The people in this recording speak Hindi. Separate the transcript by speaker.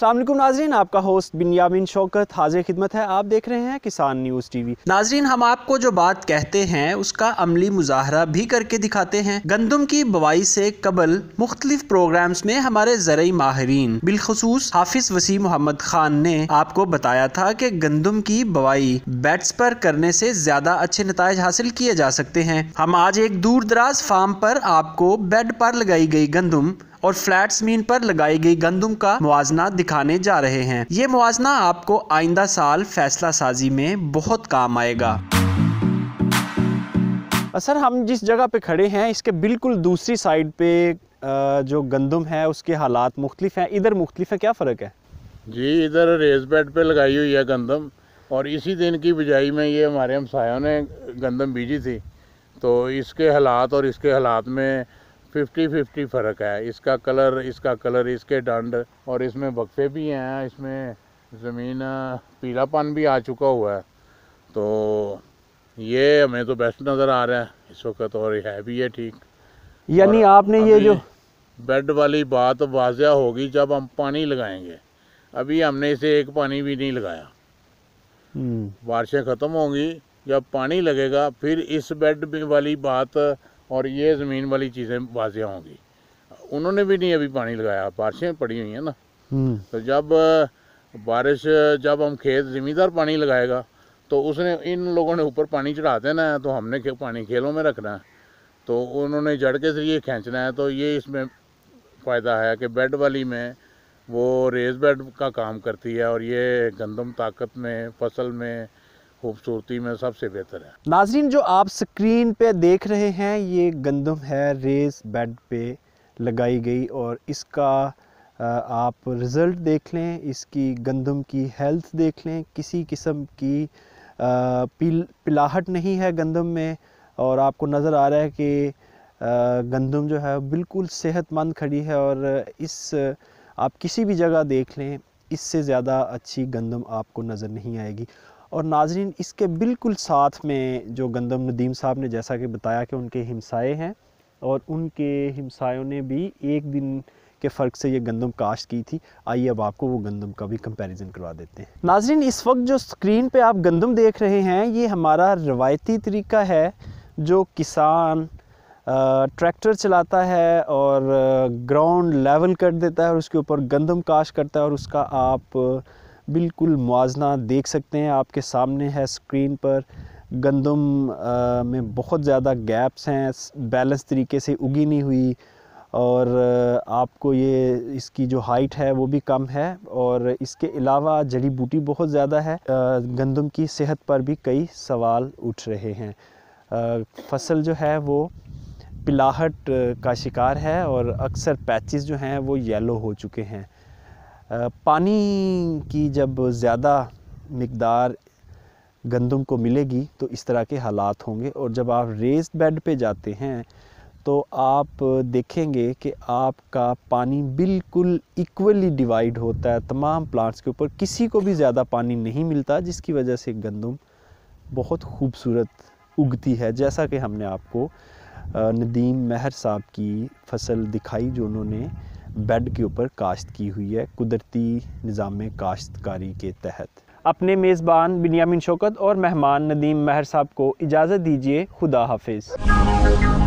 Speaker 1: असलम नाजरीन आपका होस्ट बिनयामिन शौकत हाजिर खिदमत है आप देख रहे हैं किसान न्यूज़ टीवी नाजरीन हम आपको जो बात कहते हैं उसका अमली मुजाहरा भी करके दिखाते हैं गंदम की बवाई से कबल मुख्तलिफ प्रोग्राम्स में हमारे जरिए माहरीन बिलखसूस हाफिज वसी मोहम्मद खान ने आपको बताया था कि गंदम की बवाई बैट्स पर करने से ज़्यादा अच्छे नतज हासिल किए जा सकते हैं हम आज एक दूर दराज फार्म पर आपको बेड पर लगाई गई गंदम और फ्लैट जमीन पर लगाई गई गंदम का मुआजना दिखाने जा रहे हैं ये मुआजना आपको आइंदा साल फैसला साजी में बहुत काम आएगा सर हम जिस जगह पे खड़े हैं इसके बिल्कुल दूसरी साइड पे जो गंदम है उसके हालात मुख्तलिफ हैं इधर मुख्तलिफ है क्या फ़र्क है
Speaker 2: जी इधर रेस बेड पे लगाई हुई है गंदम और इसी दिन की बिजाई में ये हमारे हमसायों ने गंदम बीजी थी तो इसके हालात और इसके हालात में फिफ्टी फिफ्टी फ़र्क है इसका कलर इसका कलर इसके डंड और इसमें वक्फे भी हैं इसमें ज़मीन पीलापन भी आ चुका हुआ है तो ये हमें तो बेस्ट नज़र आ रहा है इस वक्त और है भी ये ठीक
Speaker 1: यानी आपने ये जो
Speaker 2: बेड वाली बात वाजिया होगी जब हम पानी लगाएंगे अभी हमने इसे एक पानी भी नहीं लगाया हम्म। बारिशें ख़त्म होंगी जब पानी लगेगा फिर इस बेड वाली बात और ये ज़मीन वाली चीज़ें वाजिया होंगी उन्होंने भी नहीं अभी पानी लगाया बारिशें पड़ी हुई हैं ना हम्म। तो जब बारिश जब हम खेत ज़मींदार पानी लगाएगा तो उसने इन लोगों ने ऊपर पानी चढ़ा देना है तो हमने खे, पानी खेलों में रखना है तो उन्होंने जड़ के ज़रिए खींचना है तो ये इसमें फ़ायदा है कि बेड वाली में वो रेस बेड का काम करती है और ये गंदम ताकत में फसल में खूबसूरती में सबसे बेहतर है
Speaker 1: नाजरीन जो आप स्क्रीन पे देख रहे हैं ये गंदम है रेस बेड पे लगाई गई और इसका आप रिज़ल्ट देख लें इसकी गंदम की हेल्थ देख लें किसी किस्म की पिल पिलाहट नहीं है गंदम में और आपको नज़र आ रहा है कि गंदम जो है बिल्कुल सेहतमंद खड़ी है और इस आप किसी भी जगह देख लें इससे ज़्यादा अच्छी गंदम आपको नज़र नहीं आएगी और नाजरीन इसके बिल्कुल साथ में जो गंदम नदीम साहब ने जैसा कि बताया कि उनके हमसाए हैं और उनके हमसायों ने भी एक दिन के फ़र्क से ये गंदम काश्त की थी आइए अब आपको वो गंदम का भी कंपैरिजन करवा देते हैं नाजरीन इस वक्त जो स्क्रीन पे आप गंदम देख रहे हैं ये हमारा रवायती तरीका है जो किसान ट्रैक्टर चलाता है और ग्राउंड लेवल कर देता है और उसके ऊपर गंदम काश करता है और उसका आप बिल्कुल मुजना देख सकते हैं आपके सामने है स्क्रीन पर गंदम में बहुत ज़्यादा गैप्स हैं बैलेंस तरीके से उगी नहीं हुई और आपको ये इसकी जो हाइट है वो भी कम है और इसके अलावा जड़ी बूटी बहुत ज़्यादा है गंदम की सेहत पर भी कई सवाल उठ रहे हैं फसल जो है वो पिलाहट का शिकार है और अक्सर पैचेस जो हैं वो येलो हो चुके हैं पानी की जब ज़्यादा मकदार गंदम को मिलेगी तो इस तरह के हालात होंगे और जब आप रेस बेड पे जाते हैं तो आप देखेंगे कि आपका पानी बिल्कुल इक्वली डिवाइड होता है तमाम प्लांट्स के ऊपर किसी को भी ज़्यादा पानी नहीं मिलता जिसकी वजह से गंदम बहुत खूबसूरत उगती है जैसा कि हमने आपको नदीम महर साहब की फसल दिखाई जो उन्होंने बेड के ऊपर काश्त की हुई है कुदरती निज़ाम काश्तकारी के तहत अपने मेज़बान बिनियामिन शौकत और मेहमान नदीम महर साहब को इजाज़त दीजिए खुदा हाफिज़